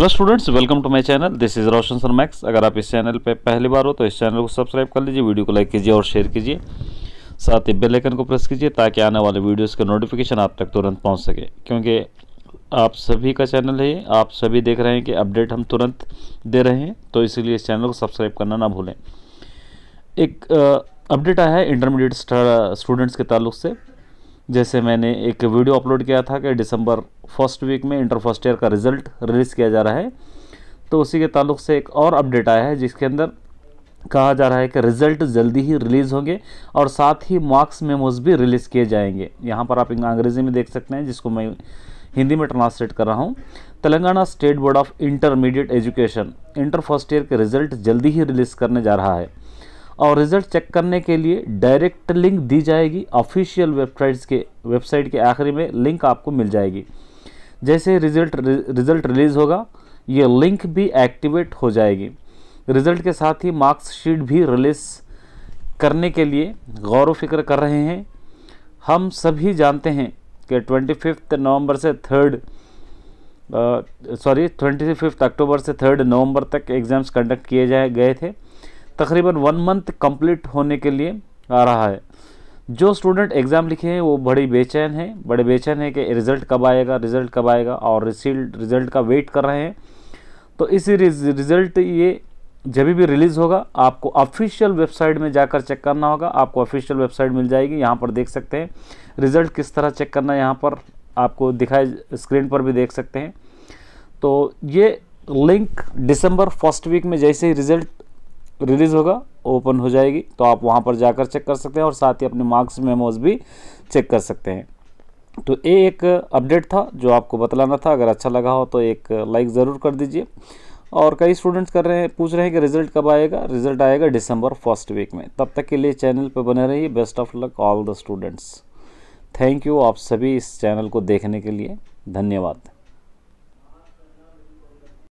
hello students welcome to my channel this is Roshan sir Max अगर आप इस channel पे पहली बार हो तो इस चैनल को सब्सक्राइब कर लीजिए वीडियो को लाइक कीजिए और शेयर कीजिए साथ ही बेल आइकन को प्रेस कीजिए ताकि आने वाले वीडियोस का नोटिफिकेशन आप तक तुरंत पहुंच सके क्योंकि आप सभी का चैनल है आप सभी देख रहे हैं कि अपडेट हम तुरंत दे रहे हैं तो इसीलिए इस चैनल को सब्सक्राइब करना ना भूलें एक अपडेट आया है इंटरमीडिएट स्टूडेंट्स के ताल्लुक से जैसे मैंने एक वीडियो अपलोड किया था कि दिसंबर फर्स्ट वीक में इंटर फर्स्ट ईयर का रिजल्ट रिलीज़ किया जा रहा है तो उसी के ताल्लुक से एक और अपडेट आया है जिसके अंदर कहा जा रहा है कि रिजल्ट जल्दी ही रिलीज़ होंगे और साथ ही मार्क्स मेमोज भी रिलीज़ किए जाएंगे यहाँ पर आप अंग्रेज़ी में देख सकते हैं जिसको मैं हिंदी में ट्रांसलेट कर रहा हूँ Telangana state board of intermediate education inter first year के रिजल्ट जल्दी ही रिलीज़ करने जा रहा है और रिजल्ट चेक करने के लिए डायरेक्ट लिंक दी जाएगी ऑफिशियल वेबसाइट्स के वेबसाइट के आखिरी में लिंक आपको मिल जाएगी जैसे रिजल्ट रिजल्ट रिलीज़ होगा ये लिंक भी एक्टिवेट हो जाएगी रिजल्ट के साथ ही मार्क्सशीट भी रिलीज़ करने के लिए गौर फिक्र कर रहे हैं हम सभी जानते हैं कि ट्वेंटी फिफ्थ नवम्बर से third sorry twenty fifth October से थर्ड नवंबर तक एग्ज़ाम्स कंडक्ट किए जाए गए थे तकरीबन वन मंथ कंप्लीट होने के लिए आ रहा है जो स्टूडेंट एग्ज़ाम लिखे हैं वो बड़े बेचैन हैं बड़े बेचैन हैं कि रिज़ल्ट कब आएगा रिज़ल्ट कब आएगा और रिसील्ड रिज़ल्ट का वेट कर रहे हैं तो इसी रिज़ल्ट ये जब भी रिलीज़ होगा आपको ऑफिशियल वेबसाइट में जाकर चेक करना होगा आपको ऑफिशियल वेबसाइट मिल जाएगी यहाँ पर देख सकते हैं रिज़ल्ट किस तरह चेक करना यहाँ पर आपको दिखाए स्क्रीन पर भी देख सकते हैं तो ये लिंक दिसंबर फर्स्ट वीक में जैसे ही रिज़ल्ट रिलीज़ होगा ओपन हो जाएगी तो आप वहाँ पर जाकर चेक कर सकते हैं और साथ ही अपने मार्क्स मेमोज भी चेक कर सकते हैं तो ये एक अपडेट था जो आपको बतलाना था अगर अच्छा लगा हो तो एक लाइक ज़रूर कर दीजिए और कई स्टूडेंट्स कर रहे हैं पूछ रहे हैं कि रिजल्ट कब आएगा रिजल्ट आएगा दिसंबर फर्स्ट वीक में तब तक के लिए चैनल पर बने रहिए best of luck all the students thank you आप सभी इस चैनल को देखने के लिए धन्यवाद